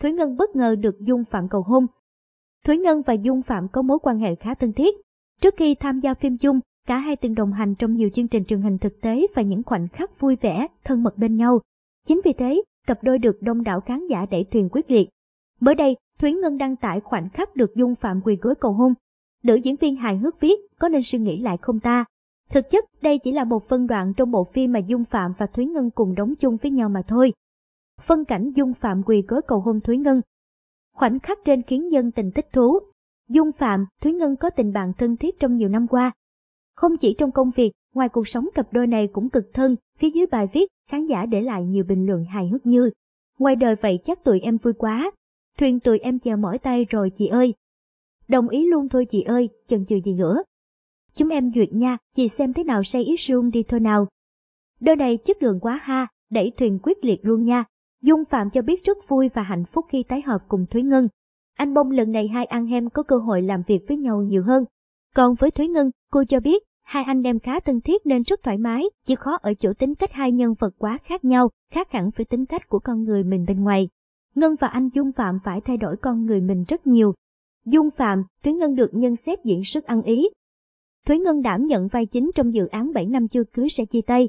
Thúy Ngân bất ngờ được Dung Phạm cầu hôn. Thúy Ngân và Dung Phạm có mối quan hệ khá thân thiết. Trước khi tham gia phim chung, cả hai từng đồng hành trong nhiều chương trình truyền hình thực tế và những khoảnh khắc vui vẻ, thân mật bên nhau. Chính vì thế, cặp đôi được đông đảo khán giả đẩy thuyền quyết liệt. Mới đây, Thúy Ngân đăng tải khoảnh khắc được Dung Phạm quỳ gối cầu hôn. Nữ diễn viên hài hước viết, có nên suy nghĩ lại không ta? Thực chất, đây chỉ là một phân đoạn trong bộ phim mà Dung Phạm và Thúy Ngân cùng đóng chung với nhau mà thôi phân cảnh Dung Phạm quỳ gối cầu hôn Thúy Ngân. Khoảnh khắc trên khiến nhân tình thích thú. Dung Phạm, Thúy Ngân có tình bạn thân thiết trong nhiều năm qua. Không chỉ trong công việc, ngoài cuộc sống cặp đôi này cũng cực thân, phía dưới bài viết, khán giả để lại nhiều bình luận hài hước như Ngoài đời vậy chắc tụi em vui quá, thuyền tụi em chờ mỏi tay rồi chị ơi. Đồng ý luôn thôi chị ơi, chần chừ gì nữa. Chúng em duyệt nha, chị xem thế nào say ít rung đi thôi nào. Đôi này chất lượng quá ha, đẩy thuyền quyết liệt luôn nha, Dung Phạm cho biết rất vui và hạnh phúc khi tái hợp cùng Thúy Ngân. Anh Bông lần này hai anh em có cơ hội làm việc với nhau nhiều hơn. Còn với Thúy Ngân, cô cho biết hai anh em khá thân thiết nên rất thoải mái, chỉ khó ở chỗ tính cách hai nhân vật quá khác nhau, khác hẳn với tính cách của con người mình bên ngoài. Ngân và anh Dung Phạm phải thay đổi con người mình rất nhiều. Dung Phạm, Thúy Ngân được nhân xét diễn sức ăn ý. Thúy Ngân đảm nhận vai chính trong dự án 7 năm chưa cưới sẽ chia tay.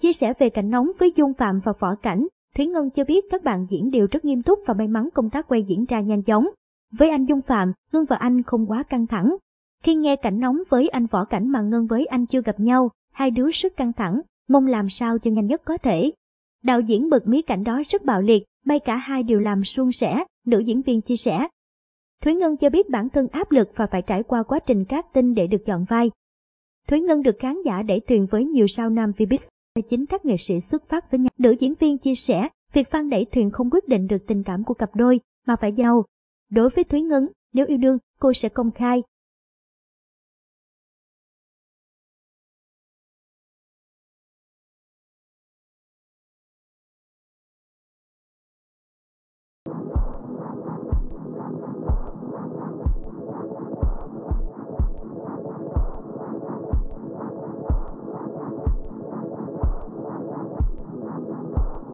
Chia sẻ về cảnh nóng với Dung Phạm và Võ Cảnh, Thúy Ngân cho biết các bạn diễn đều rất nghiêm túc và may mắn công tác quay diễn ra nhanh chóng. Với anh Dung Phạm, Ngân và anh không quá căng thẳng. Khi nghe cảnh nóng với anh Võ Cảnh mà Ngân với anh chưa gặp nhau, hai đứa rất căng thẳng, mong làm sao cho nhanh nhất có thể. Đạo diễn bực mí cảnh đó rất bạo liệt, may cả hai đều làm suôn sẻ, nữ diễn viên chia sẻ. Thúy Ngân cho biết bản thân áp lực và phải trải qua quá trình tinh để được chọn vai. Thúy Ngân được khán giả để tuyền với nhiều sao nam Vbiz chính các nghệ sĩ xuất phát với nhau. Nữ diễn viên chia sẻ, việc Phan đẩy thuyền không quyết định được tình cảm của cặp đôi, mà phải giàu. Đối với Thúy Ngân, nếu yêu đương, cô sẽ công khai,